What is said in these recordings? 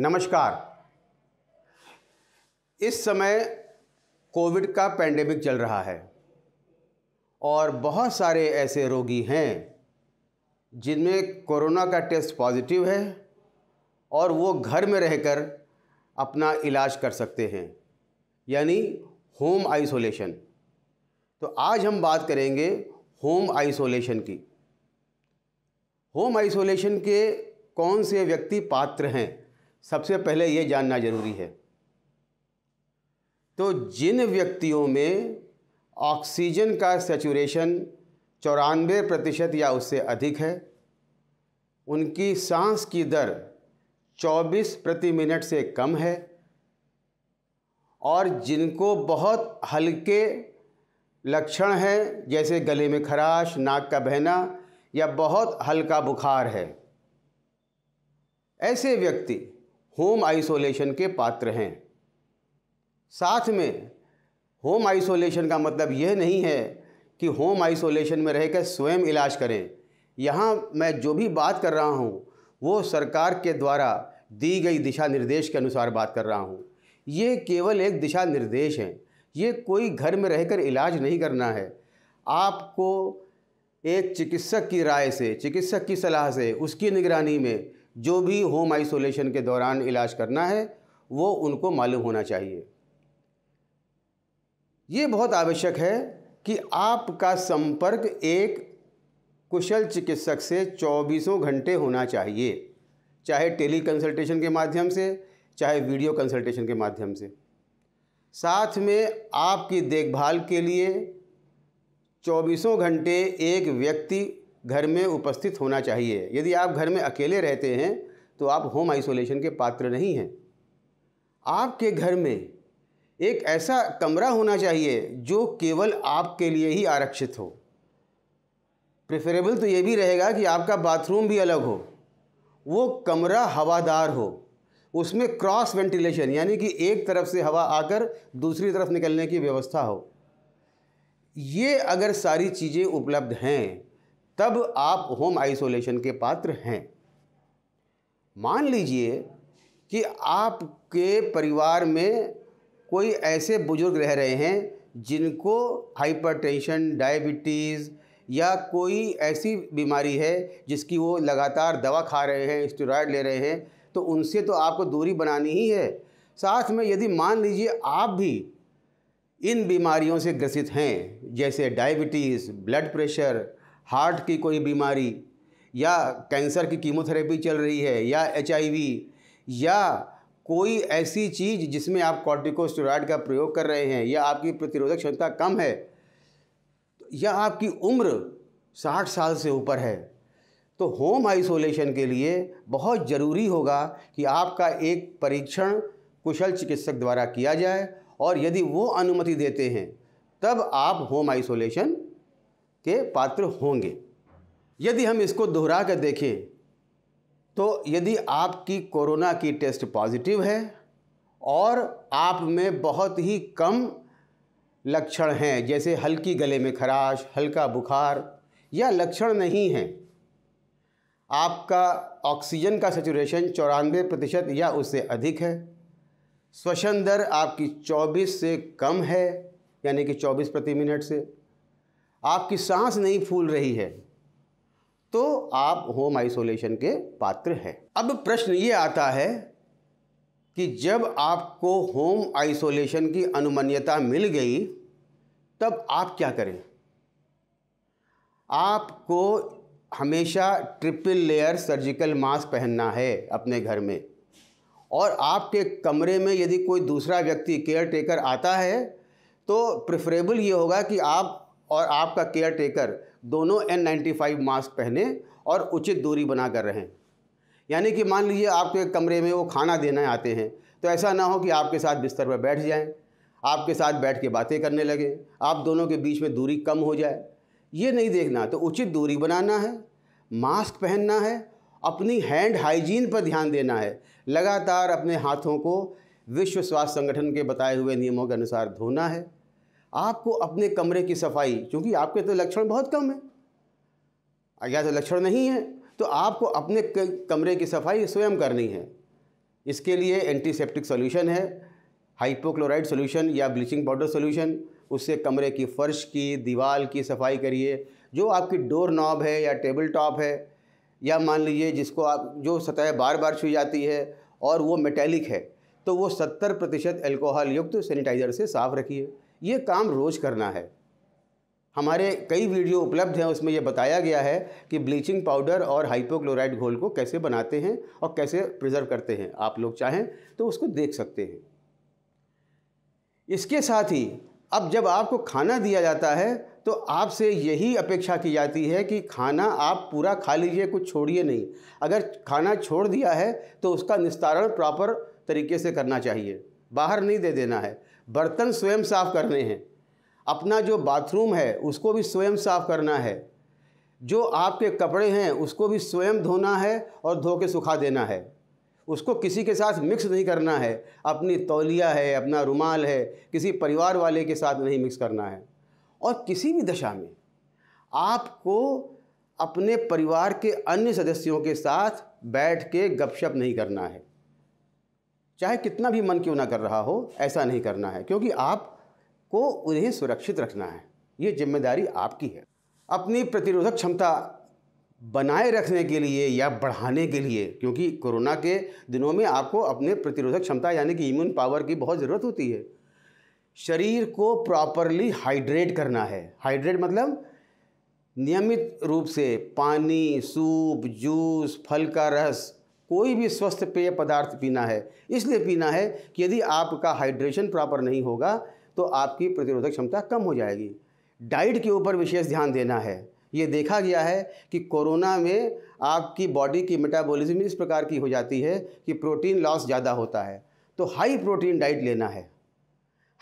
नमस्कार इस समय कोविड का पैंडेमिक चल रहा है और बहुत सारे ऐसे रोगी हैं जिनमें कोरोना का टेस्ट पॉजिटिव है और वो घर में रहकर अपना इलाज कर सकते हैं यानी होम आइसोलेशन तो आज हम बात करेंगे होम आइसोलेशन की होम आइसोलेशन के कौन से व्यक्ति पात्र हैं सबसे पहले ये जानना जरूरी है तो जिन व्यक्तियों में ऑक्सीजन का सेचुरेशन चौरानवे प्रतिशत या उससे अधिक है उनकी सांस की दर 24 प्रति मिनट से कम है और जिनको बहुत हल्के लक्षण हैं जैसे गले में खराश नाक का बहना या बहुत हल्का बुखार है ऐसे व्यक्ति होम आइसोलेशन के पात्र हैं साथ में होम आइसोलेशन का मतलब यह नहीं है कि होम आइसोलेशन में रहकर स्वयं इलाज करें यहाँ मैं जो भी बात कर रहा हूँ वो सरकार के द्वारा दी गई दिशा निर्देश के अनुसार बात कर रहा हूँ ये केवल एक दिशा निर्देश हैं ये कोई घर में रहकर इलाज नहीं करना है आपको एक चिकित्सक की राय से चिकित्सक की सलाह से उसकी निगरानी में जो भी होम आइसोलेशन के दौरान इलाज करना है वो उनको मालूम होना चाहिए ये बहुत आवश्यक है कि आपका संपर्क एक कुशल चिकित्सक से चौबीसों घंटे होना चाहिए चाहे टेली कंसल्टेशन के माध्यम से चाहे वीडियो कंसल्टेशन के माध्यम से साथ में आपकी देखभाल के लिए चौबीसों घंटे एक व्यक्ति घर में उपस्थित होना चाहिए यदि आप घर में अकेले रहते हैं तो आप होम आइसोलेशन के पात्र नहीं हैं आपके घर में एक ऐसा कमरा होना चाहिए जो केवल आपके लिए ही आरक्षित हो प्रेफरेबल तो ये भी रहेगा कि आपका बाथरूम भी अलग हो वो कमरा हवादार हो उसमें क्रॉस वेंटिलेशन यानी कि एक तरफ से हवा आकर दूसरी तरफ निकलने की व्यवस्था हो ये अगर सारी चीज़ें उपलब्ध हैं तब आप होम आइसोलेशन के पात्र हैं मान लीजिए कि आपके परिवार में कोई ऐसे बुज़ुर्ग रह रहे हैं जिनको हाइपरटेंशन डायबिटीज़ या कोई ऐसी बीमारी है जिसकी वो लगातार दवा खा रहे हैं स्टेरॉयड ले रहे हैं तो उनसे तो आपको दूरी बनानी ही है साथ में यदि मान लीजिए आप भी इन बीमारियों से ग्रसित हैं जैसे डायबिटीज़ ब्लड प्रेशर हार्ट की कोई बीमारी या कैंसर की कीमोथेरेपी चल रही है या एच या कोई ऐसी चीज़ जिसमें आप कॉर्टिकोस्टेरॉइड का प्रयोग कर रहे हैं या आपकी प्रतिरोधक क्षमता कम है या आपकी उम्र 60 साल से ऊपर है तो होम आइसोलेशन के लिए बहुत ज़रूरी होगा कि आपका एक परीक्षण कुशल चिकित्सक द्वारा किया जाए और यदि वो अनुमति देते हैं तब आप होम आइसोलेशन के पात्र होंगे यदि हम इसको दोहरा कर देखें तो यदि आपकी कोरोना की टेस्ट पॉजिटिव है और आप में बहुत ही कम लक्षण हैं जैसे हल्की गले में खराश हल्का बुखार या लक्षण नहीं हैं आपका ऑक्सीजन का सेचुरेशन चौरानवे प्रतिशत या उससे अधिक है श्वसन दर आपकी 24 से कम है यानी कि 24 प्रति मिनट से आपकी सांस नहीं फूल रही है तो आप होम आइसोलेशन के पात्र हैं अब प्रश्न ये आता है कि जब आपको होम आइसोलेशन की अनुमन्यता मिल गई तब आप क्या करें आपको हमेशा ट्रिपल लेयर सर्जिकल मास्क पहनना है अपने घर में और आपके कमरे में यदि कोई दूसरा व्यक्ति केयर टेकर आता है तो प्रेफरेबल ये होगा कि आप और आपका केयर टेकर दोनों फाइव मास्क पहने और उचित दूरी बनाकर रहें यानी कि मान लीजिए आपके कमरे में वो खाना देने आते हैं तो ऐसा ना हो कि आपके साथ बिस्तर पर बैठ जाएं आपके साथ बैठ के बातें करने लगें आप दोनों के बीच में दूरी कम हो जाए ये नहीं देखना तो उचित दूरी बनाना है मास्क पहनना है अपनी हैंड हाइजीन पर ध्यान देना है लगातार अपने हाथों को विश्व स्वास्थ्य संगठन के बताए हुए नियमों के अनुसार धोना है आपको अपने कमरे की सफाई क्योंकि आपके तो लक्षण बहुत कम है या तो लक्षण नहीं है तो आपको अपने कमरे की सफाई स्वयं करनी है इसके लिए एंटीसेप्टिक सॉल्यूशन है हाइपोक्लोराइड सॉल्यूशन या ब्लीचिंग पाउडर सॉल्यूशन उससे कमरे की फ़र्श की दीवार की सफाई करिए जो आपकी डोर नॉब है या टेबल टॉप है या मान लीजिए जिसको आप जो सतह बार बार छू जाती है और वो मेटेलिक है तो वो सत्तर प्रतिशत एल्कोहल युक्त सैनिटाइज़र से साफ़ रखिए ये काम रोज़ करना है हमारे कई वीडियो उपलब्ध हैं उसमें यह बताया गया है कि ब्लीचिंग पाउडर और हाइपोक्लोराइड घोल को कैसे बनाते हैं और कैसे प्रिजर्व करते हैं आप लोग चाहें तो उसको देख सकते हैं इसके साथ ही अब जब आपको खाना दिया जाता है तो आपसे यही अपेक्षा की जाती है कि खाना आप पूरा खा लीजिए कुछ छोड़िए नहीं अगर खाना छोड़ दिया है तो उसका निस्तारण प्रॉपर तरीके से करना चाहिए बाहर नहीं दे देना है बर्तन स्वयं साफ़ करने हैं अपना जो बाथरूम है उसको भी स्वयं साफ़ करना है जो आपके कपड़े हैं उसको भी स्वयं धोना है और धो के सुखा देना है उसको किसी के साथ मिक्स नहीं करना है अपनी तौलिया है अपना रुमाल है किसी परिवार वाले के साथ नहीं मिक्स करना है और किसी भी दशा में आपको अपने परिवार के अन्य सदस्यों के साथ बैठ के गपशप नहीं करना है चाहे कितना भी मन क्यों ना कर रहा हो ऐसा नहीं करना है क्योंकि आपको उन्हें सुरक्षित रखना है ये जिम्मेदारी आपकी है अपनी प्रतिरोधक क्षमता बनाए रखने के लिए या बढ़ाने के लिए क्योंकि कोरोना के दिनों में आपको अपने प्रतिरोधक क्षमता यानी कि इम्यून पावर की बहुत ज़रूरत होती है शरीर को प्रॉपरली हाइड्रेट करना है हाइड्रेट मतलब नियमित रूप से पानी सूप जूस फल का रस कोई भी स्वस्थ पेय पदार्थ पीना है इसलिए पीना है कि यदि आपका हाइड्रेशन प्रॉपर नहीं होगा तो आपकी प्रतिरोधक क्षमता कम हो जाएगी डाइट के ऊपर विशेष ध्यान देना है ये देखा गया है कि कोरोना में आपकी बॉडी की मेटाबॉलिज्म इस प्रकार की हो जाती है कि प्रोटीन लॉस ज़्यादा होता है तो हाई प्रोटीन डाइट लेना है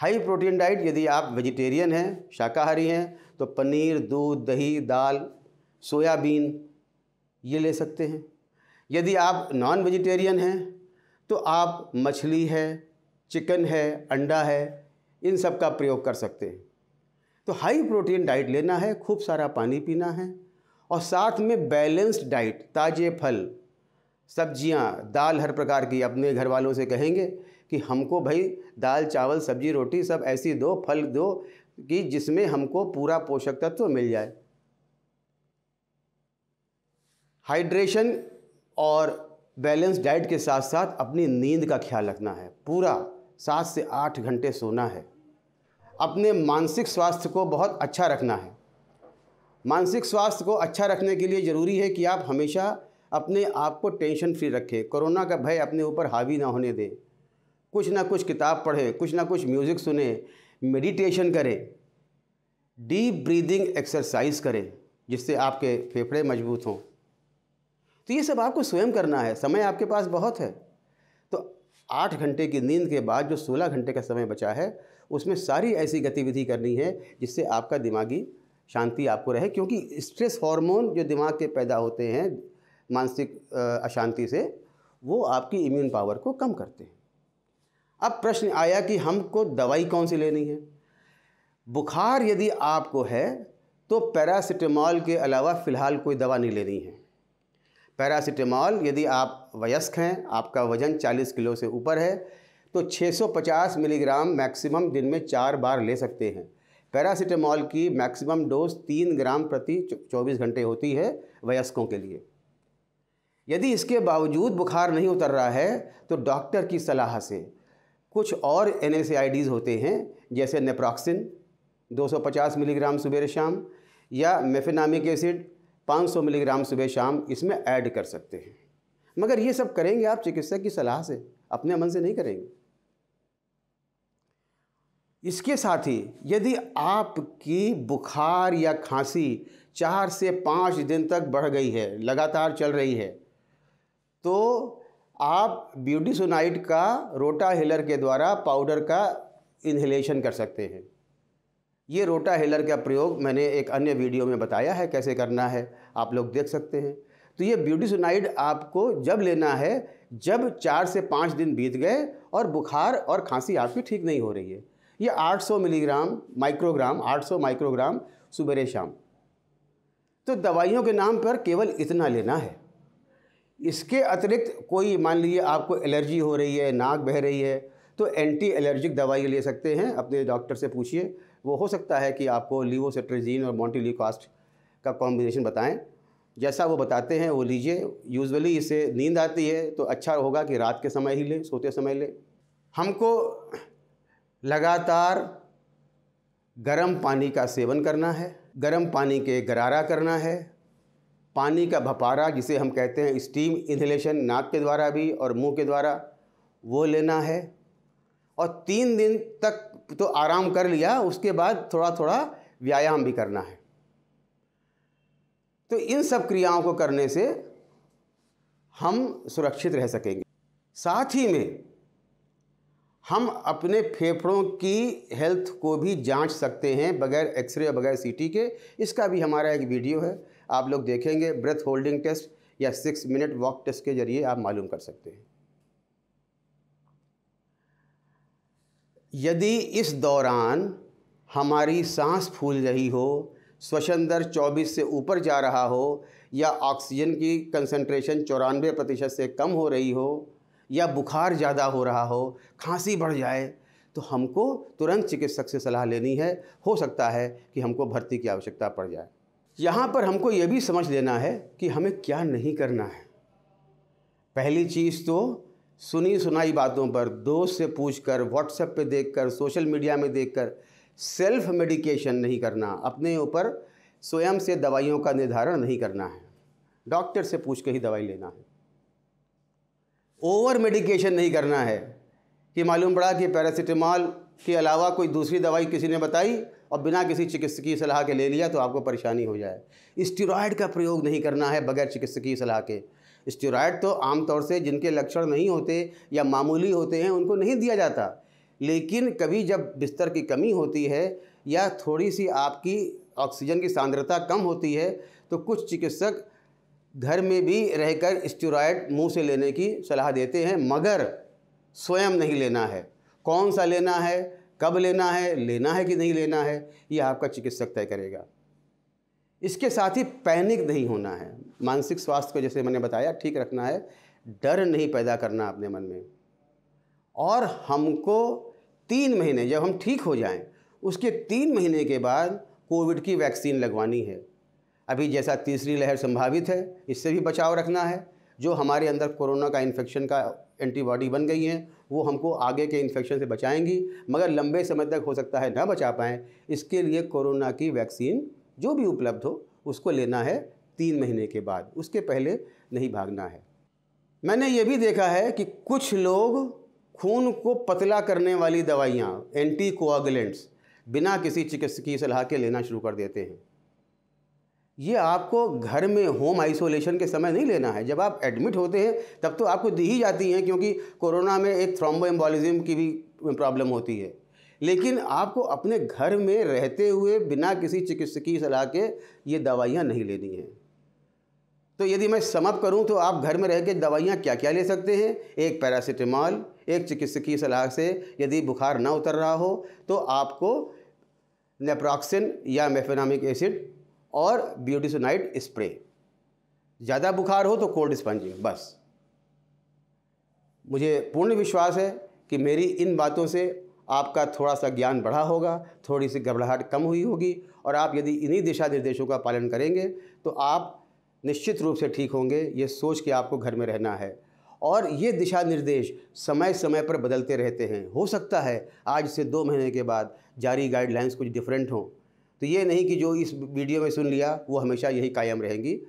हाई प्रोटीन डाइट यदि आप वेजिटेरियन हैं शाकाहारी हैं तो पनीर दूध दही दाल सोयाबीन ये ले सकते हैं यदि आप नॉन वेजिटेरियन हैं तो आप मछली है चिकन है अंडा है इन सब का प्रयोग कर सकते हैं तो हाई प्रोटीन डाइट लेना है खूब सारा पानी पीना है और साथ में बैलेंस्ड डाइट ताज़े फल सब्जियां दाल हर प्रकार की अपने घर वालों से कहेंगे कि हमको भाई दाल चावल सब्जी रोटी सब ऐसी दो फल दो कि जिसमें हमको पूरा पोषक तत्व मिल जाए हाइड्रेशन और बैलेंस डाइट के साथ साथ अपनी नींद का ख्याल रखना है पूरा सात से आठ घंटे सोना है अपने मानसिक स्वास्थ्य को बहुत अच्छा रखना है मानसिक स्वास्थ्य को अच्छा रखने के लिए ज़रूरी है कि आप हमेशा अपने आप को टेंशन फ्री रखें कोरोना का भय अपने ऊपर हावी ना होने दें कुछ ना कुछ किताब पढ़ें कुछ ना कुछ म्यूज़िक सुने मेडिटेशन करें डीप ब्रीदिंग एक्सरसाइज करें जिससे आपके फेफड़े मजबूत हों तो ये सब आपको स्वयं करना है समय आपके पास बहुत है तो आठ घंटे की नींद के बाद जो सोलह घंटे का समय बचा है उसमें सारी ऐसी गतिविधि करनी है जिससे आपका दिमागी शांति आपको रहे क्योंकि स्ट्रेस हार्मोन जो दिमाग के पैदा होते हैं मानसिक अशांति से वो आपकी इम्यून पावर को कम करते हैं अब प्रश्न आया कि हमको दवाई कौन सी लेनी है बुखार यदि आपको है तो पैरासीटामॉल के अलावा फ़िलहाल कोई दवा नहीं लेनी है पैरासीटामॉल यदि आप वयस्क हैं आपका वज़न 40 किलो से ऊपर है तो 650 मिलीग्राम मैक्सिमम दिन में चार बार ले सकते हैं पैरासीटामॉल की मैक्सिमम डोज तीन ग्राम प्रति 24 घंटे होती है वयस्कों के लिए यदि इसके बावजूद बुखार नहीं उतर रहा है तो डॉक्टर की सलाह से कुछ और एन होते हैं जैसे नेप्रॉक्सिन 250 मिलीग्राम सुबह शाम या मेफिनामिक एसिड 500 मिलीग्राम सुबह शाम इसमें ऐड कर सकते हैं मगर ये सब करेंगे आप चिकित्सक की सलाह से अपने मन से नहीं करेंगे इसके साथ ही यदि आपकी बुखार या खांसी चार से पाँच दिन तक बढ़ गई है लगातार चल रही है तो आप ब्यूडिसोनाइट का रोटा हिलर के द्वारा पाउडर का इन्हेलेशन कर सकते हैं ये रोटा हेलर का प्रयोग मैंने एक अन्य वीडियो में बताया है कैसे करना है आप लोग देख सकते हैं तो ये ब्यूटिसोनाइड आपको जब लेना है जब चार से पाँच दिन बीत गए और बुखार और खांसी आपकी ठीक नहीं हो रही है ये 800 मिलीग्राम माइक्रोग्राम 800 माइक्रोग्राम सुबह शाम तो दवाइयों के नाम पर केवल इतना लेना है इसके अतिरिक्त कोई मान लीजिए आपको एलर्जी हो रही है नाक बह रही है तो एंटी एलर्जिक दवाई ले सकते हैं अपने डॉक्टर से पूछिए वो हो सकता है कि आपको लिवोसेट्रेजीन और मोन्टीलिकास्ट का कॉम्बिनेशन बताएं जैसा वो बताते हैं वो लीजिए यूजुअली इसे नींद आती है तो अच्छा होगा कि रात के समय ही लें सोते समय लें हमको लगातार गर्म पानी का सेवन करना है गर्म पानी के गरारा करना है पानी का भपारा जिसे हम कहते हैं स्टीम इन्हेलेशन नाक के द्वारा भी और मुंह के द्वारा वो लेना है और तीन दिन तक तो आराम कर लिया उसके बाद थोड़ा थोड़ा व्यायाम भी करना है तो इन सब क्रियाओं को करने से हम सुरक्षित रह सकेंगे साथ ही में हम अपने फेफड़ों की हेल्थ को भी जांच सकते हैं बगैर एक्सरे और बगैर सीटी के इसका भी हमारा एक वीडियो है आप लोग देखेंगे ब्रेथ होल्डिंग टेस्ट या सिक्स मिनट वॉक टेस्ट के जरिए आप मालूम कर सकते हैं यदि इस दौरान हमारी सांस फूल रही हो श्वसन दर चौबीस से ऊपर जा रहा हो या ऑक्सीजन की कंसंट्रेशन चौरानवे प्रतिशत से कम हो रही हो या बुखार ज़्यादा हो रहा हो खांसी बढ़ जाए तो हमको तुरंत चिकित्सक से सलाह लेनी है हो सकता है कि हमको भर्ती की आवश्यकता पड़ जाए यहाँ पर हमको ये भी समझ लेना है कि हमें क्या नहीं करना है पहली चीज़ तो सुनी सुनाई बातों पर दोस्त से पूछकर व्हाट्सएप पे देखकर सोशल मीडिया में देखकर सेल्फ मेडिकेशन नहीं करना अपने ऊपर स्वयं से दवाइयों का निर्धारण नहीं करना है डॉक्टर से पूछ के ही दवाई लेना है ओवर मेडिकेशन नहीं करना है कि मालूम पड़ा कि पैरासीटामॉल के अलावा कोई दूसरी दवाई किसी ने बताई और बिना किसी चिकित्सकीय सलाह के ले लिया तो आपको परेशानी हो जाए स्टीरॉयड का प्रयोग नहीं करना है बगैर चिकित्सकीय सलाह के स्टेरॉयड तो आमतौर से जिनके लक्षण नहीं होते या मामूली होते हैं उनको नहीं दिया जाता लेकिन कभी जब बिस्तर की कमी होती है या थोड़ी सी आपकी ऑक्सीजन की सांद्रता कम होती है तो कुछ चिकित्सक घर में भी रहकर स्टेरॉयड मुंह से लेने की सलाह देते हैं मगर स्वयं नहीं लेना है कौन सा लेना है कब लेना है लेना है कि नहीं लेना है ये आपका चिकित्सक तय करेगा इसके साथ ही पैनिक नहीं होना है मानसिक स्वास्थ्य को जैसे मैंने बताया ठीक रखना है डर नहीं पैदा करना अपने मन में और हमको तीन महीने जब हम ठीक हो जाएं उसके तीन महीने के बाद कोविड की वैक्सीन लगवानी है अभी जैसा तीसरी लहर संभावित है इससे भी बचाव रखना है जो हमारे अंदर कोरोना का इन्फेक्शन का एंटीबॉडी बन गई हैं वो हमको आगे के इन्फेक्शन से बचाएंगी मगर लंबे समय तक हो सकता है ना बचा पाएँ इसके लिए कोरोना की वैक्सीन जो भी उपलब्ध हो उसको लेना है तीन महीने के बाद उसके पहले नहीं भागना है मैंने ये भी देखा है कि कुछ लोग खून को पतला करने वाली दवाइयाँ एंटी कोआगुलेंट्स बिना किसी चिकित्सकीय सलाह के लेना शुरू कर देते हैं ये आपको घर में होम आइसोलेशन के समय नहीं लेना है जब आप एडमिट होते हैं तब तो आपको दी ही जाती हैं क्योंकि कोरोना में एक थ्रोम्बो की भी प्रॉब्लम होती है लेकिन आपको अपने घर में रहते हुए बिना किसी चिकित्सकीय सलाह के ये दवाइयाँ नहीं लेनी हैं तो यदि मैं समप करूं तो आप घर में रह के दवाइयाँ क्या क्या ले सकते हैं एक पैरासीटामॉल एक चिकित्सकीय सलाह से यदि बुखार ना उतर रहा हो तो आपको नेप्रॉक्सिन या मेफेनामिक एसिड और ब्यूटिसोनाइट स्प्रे ज़्यादा बुखार हो तो कोल्ड स्पंजिंग बस मुझे पूर्ण विश्वास है कि मेरी इन बातों से आपका थोड़ा सा ज्ञान बढ़ा होगा थोड़ी सी घबराहट कम हुई होगी और आप यदि इन्हीं दिशा निर्देशों का पालन करेंगे तो आप निश्चित रूप से ठीक होंगे ये सोच के आपको घर में रहना है और ये दिशा निर्देश समय समय पर बदलते रहते हैं हो सकता है आज से दो महीने के बाद जारी गाइडलाइंस कुछ डिफरेंट हों तो ये नहीं कि जो इस वीडियो में सुन लिया वो हमेशा यही कायम रहेंगी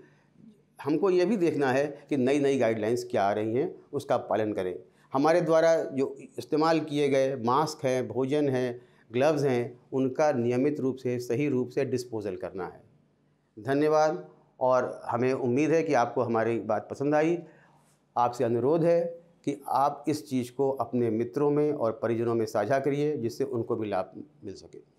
हमको ये भी देखना है कि नई नई गाइडलाइंस क्या आ रही हैं उसका पालन करें हमारे द्वारा जो इस्तेमाल किए गए मास्क हैं भोजन हैं ग्लव्स हैं उनका नियमित रूप से सही रूप से डिस्पोज़ल करना है धन्यवाद और हमें उम्मीद है कि आपको हमारी बात पसंद आई आपसे अनुरोध है कि आप इस चीज़ को अपने मित्रों में और परिजनों में साझा करिए जिससे उनको भी लाभ मिल सके